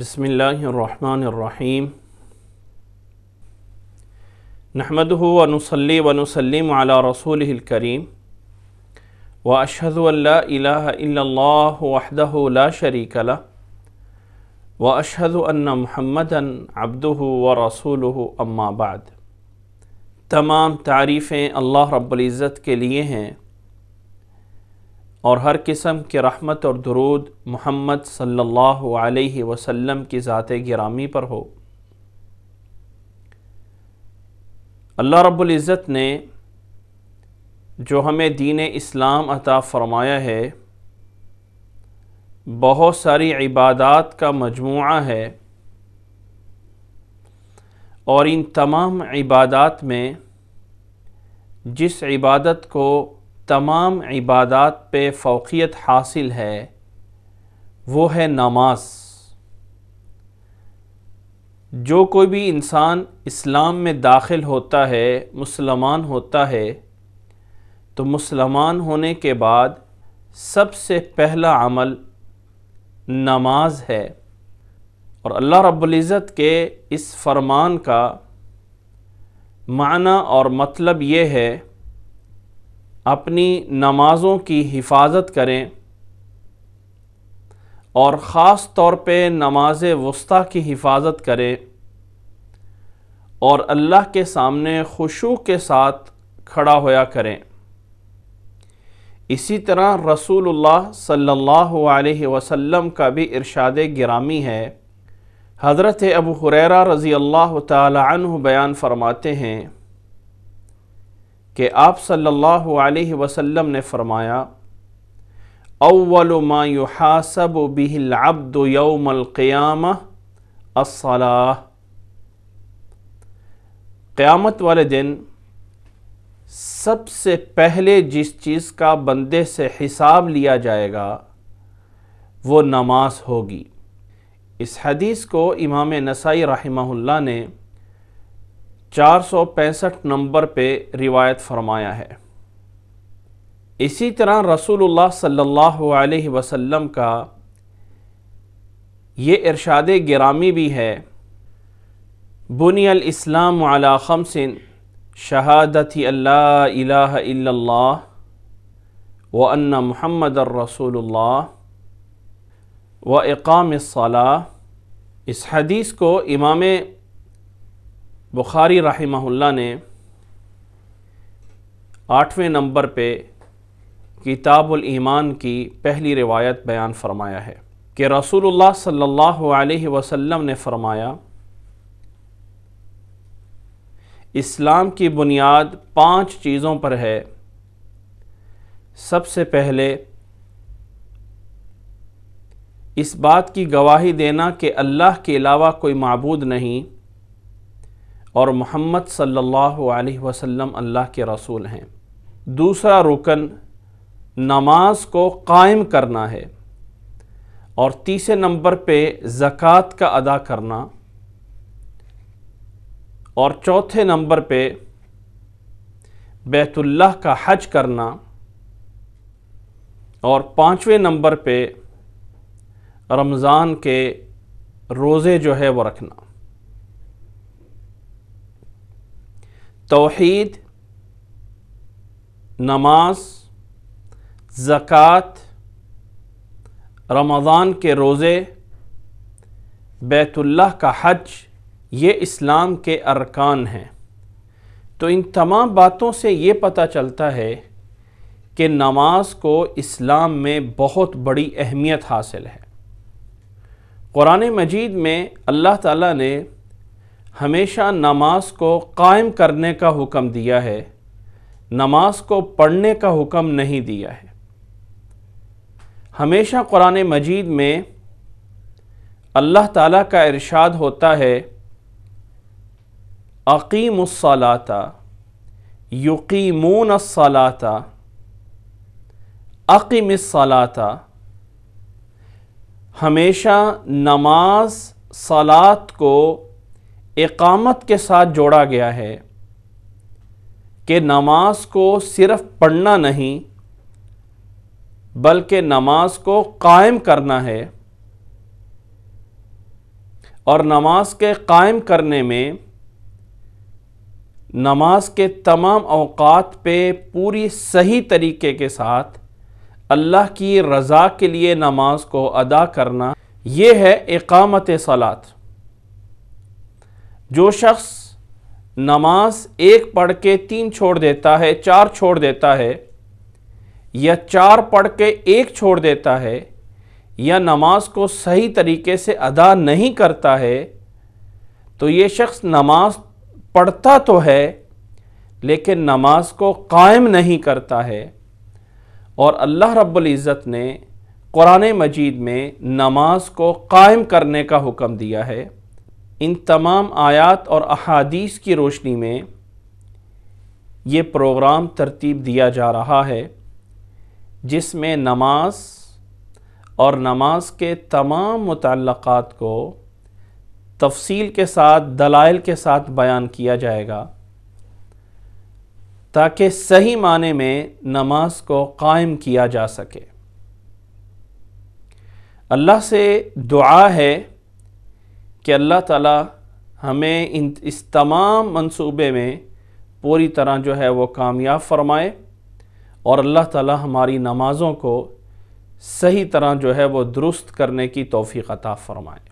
बसमीम नहमद वनसली अला रसूल करीम व अशद वहदला व अशद महमदन अब्दू व रसूल अम्माबाद तमाम तारीफ़ें अल्लाह रब्ज़त के लिए हैं और हर किस्म के रहमत और दरूद मोहम्मद सल्लल्लाहु अलैहि वसल्लम की ज़ात गिरामी पर हो अल्लाह रब्बुल इज़्ज़त ने जो हमें दीन इस्लाम अता फ़रमाया है बहुत सारी इबादत का मजमू है और इन तमाम इबादत में जिस इबादत को तमाम इबादत पे फ़ोकियत हासिल है वो है नमाज जो कोई भी इंसान इस्लाम में दाखिल होता है मुसलमान होता है तो मुसलमान होने के बाद सबसे पहला अमल नमाज है और अल्लाह रब्ज़त के इस फरमान का माना और मतलब ये है अपनी नमाज़ों की हिफाजत करें और ख़ास तौर पे नमाज वस्ता की हिफाजत करें और अल्लाह के सामने खुशू के साथ खड़ा होया करें इसी तरह रसूलुल्लाह सल्लल्लाहु अलैहि वसल्लम का भी इरशाद गिरामी है हज़रत अबू हुरैरा रज़ी अल्लाह तन बयान फ़रमाते हैं कि आप सल्लल्लाहु अलैहि वसल्लम ने फरमाया अव्वलुमायुहासब बिहिल अब्द यौमल अस्सलाह क़यामत वाले दिन सबसे पहले जिस चीज़ का बंदे से हिसाब लिया जाएगा वो नमाज होगी इस हदीस को इमाम नसाई रहमहुल्ला ने 465 नंबर पे रिवायत फरमाया है इसी तरह रसूलुल्लाह सल्लल्लाहु अलैहि वसल्लम का ये इरशाद गिरामी भी है बुनियल इस्लाम अला खमसिन शहादत अल्लाह इल्लल्लाह व अन्न मोहम्मद रसूलुल्लाह व इकाम इस हदीस को इमाम बुखारी रहमहुल्ला ने आठवें नंबर पे किताबुल ईमान की पहली रिवायत बयान फरमाया है कि रसूलुल्लाह सल्लल्लाहु अलैहि वसल्लम ने फरमाया इस्लाम की बुनियाद पांच चीज़ों पर है सबसे पहले इस बात की गवाही देना कि अल्लाह के अलावा कोई मबूद नहीं और मोहम्मद सल्लल्लाहु अलैहि वसल्लम अल्लाह के रसूल हैं दूसरा रुकन नमाज को कायम करना है और तीसरे नंबर पे ज़क़़त का अदा करना और चौथे नंबर पे बैतुल्लाह का हज करना और पाँचवें नंबर पे रमज़ान के रोज़े जो है वो रखना तोहद नमाज ज़क़़त रमज़ान के रोज़े बैतुल्लाह का हज ये इस्लाम के अरकान हैं तो इन तमाम बातों से ये पता चलता है कि नमाज को इस्लाम में बहुत बड़ी अहमियत हासिल है क़ुरान मजीद में अल्लाह ताला ने हमेशा नमाज को कायम करने का हुक्म दिया है नमाज को पढ़ने का हुक्म नहीं दिया है हमेशा कुरान मजीद में अल्लाह ताला का इरशाद होता है अकीमसलाता अकीम सलाता हमेशा नमाज सलात को इकामत के साथ जोड़ा गया है कि नमाज को सिर्फ पढ़ना नहीं बल्कि नमाज को कायम करना है और नमाज के कायम करने में नमाज के तमाम अवकात पे पूरी सही तरीके के साथ अल्लाह की रज़ा के लिए नमाज को अदा करना ये है एकामत सलात जो शख्स नमाज एक पढ़ के तीन छोड़ देता है चार छोड़ देता है या चार पढ़ के एक छोड़ देता है या नमाज को सही तरीके से अदा नहीं करता है तो ये शख्स नमाज पढ़ता तो है लेकिन नमाज को कायम नहीं करता है और अल्लाह रब्बुल इज़्ज़त ने कुरान मजीद में नमाज को कायम करने का हुक्म दिया है इन तमाम आयात और अहादीस की रोशनी में ये प्रोग्राम तरतीब दिया जा रहा है जिसमें नमाज और नमाज के तमाम मुतक़ात को तफसील के साथ दलाइल के साथ बयान किया जाएगा ताकि सही माने में नमाज को कायम किया जा सके अल्लाह से दुआ है कि अल्लाह ताला हमें इन इस तमाम मंसूबे में पूरी तरह जो है वो कामयाब फरमाए और अल्लाह ताला हमारी नमाज़ों को सही तरह जो है वो दुरुस्त करने की तोफ़ी अता फ़रमाए